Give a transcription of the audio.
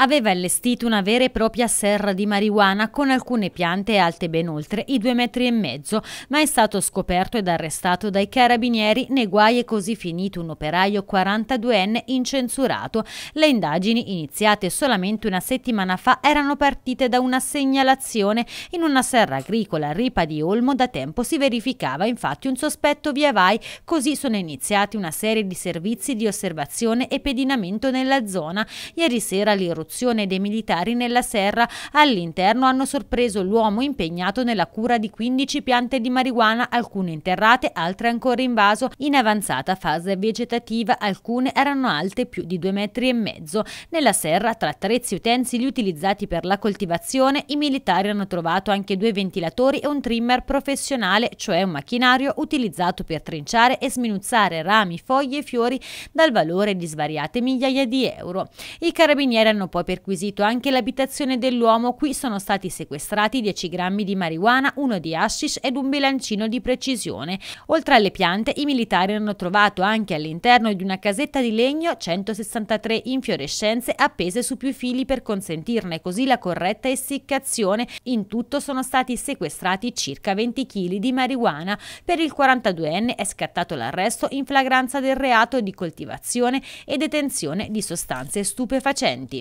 aveva allestito una vera e propria serra di marijuana con alcune piante alte ben oltre i due metri e mezzo, ma è stato scoperto ed arrestato dai carabinieri nei guai e così finito un operaio 42enne incensurato. Le indagini, iniziate solamente una settimana fa, erano partite da una segnalazione in una serra agricola a Ripa di Olmo da tempo si verificava infatti un sospetto via vai, così sono iniziati una serie di servizi di osservazione e pedinamento nella zona. Ieri sera l'irruzione adozione dei militari nella serra. All'interno hanno sorpreso l'uomo impegnato nella cura di 15 piante di marijuana, alcune interrate, altre ancora in vaso, in avanzata fase vegetativa, alcune erano alte più di due metri e mezzo. Nella serra, tra attrezzi utensili utilizzati per la coltivazione, i militari hanno trovato anche due ventilatori e un trimmer professionale, cioè un macchinario utilizzato per trinciare e sminuzzare rami, foglie e fiori dal valore di svariate migliaia di euro. I carabinieri hanno hanno poi perquisito anche l'abitazione dell'uomo. Qui sono stati sequestrati 10 grammi di marijuana, uno di hashish ed un bilancino di precisione. Oltre alle piante, i militari hanno trovato anche all'interno di una casetta di legno 163 infiorescenze appese su più fili per consentirne così la corretta essiccazione. In tutto sono stati sequestrati circa 20 kg di marijuana. Per il 42enne è scattato l'arresto in flagranza del reato di coltivazione e detenzione di sostanze stupefacenti.